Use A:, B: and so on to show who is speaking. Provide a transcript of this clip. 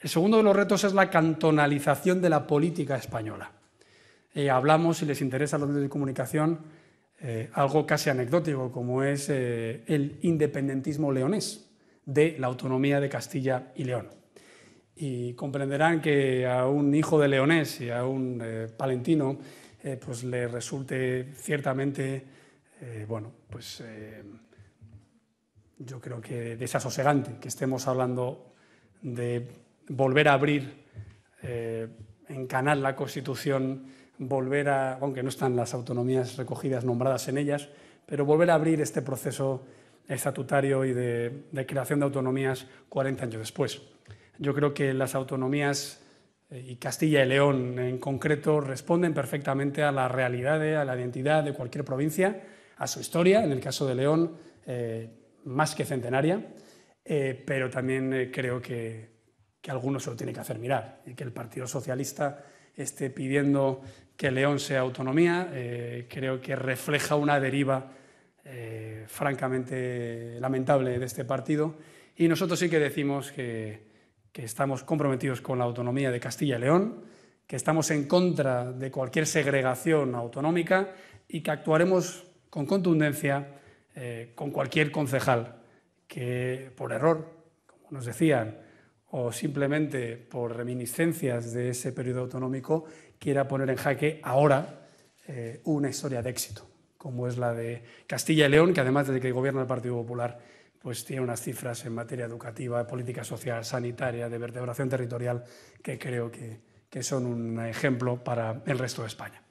A: El segundo de los retos es la cantonalización de la política española. Eh, hablamos, si les interesa los medios de comunicación, eh, algo casi anecdótico, como es eh, el independentismo leonés de la autonomía de Castilla y León. Y comprenderán que a un hijo de leonés y a un palentino pues le resulte ciertamente, bueno, pues yo creo que desasosegante que estemos hablando de volver a abrir, eh, encanar la Constitución, volver a, aunque no están las autonomías recogidas, nombradas en ellas, pero volver a abrir este proceso estatutario y de, creación de autonomías 40 años después. Yo creo que las autonomías eh, y Castilla y León en concreto responden perfectamente a la realidad, a la identidad de cualquier provincia, a su historia, en el caso de León, eh, más que centenaria, eh, pero también creo que que alguno se lo tiene que hacer mirar, y que el Partido Socialista esté pidiendo que León sea autonomía, eh, creo que refleja una deriva eh, francamente lamentable de este partido. Y nosotros sí que decimos que, que estamos comprometidos con la autonomía de Castilla y León, que estamos en contra de cualquier segregación autonómica y que actuaremos con contundencia eh, con cualquier concejal que, por error, como nos decían, o simplemente por reminiscencias de ese periodo autonómico quiera poner en jaque ahora eh, una historia de éxito, como es la de Castilla y León, que además de que gobierna el Partido Popular pues tiene unas cifras en materia educativa, política social, sanitaria, de vertebración territorial, que creo que, que son un ejemplo para el resto de España.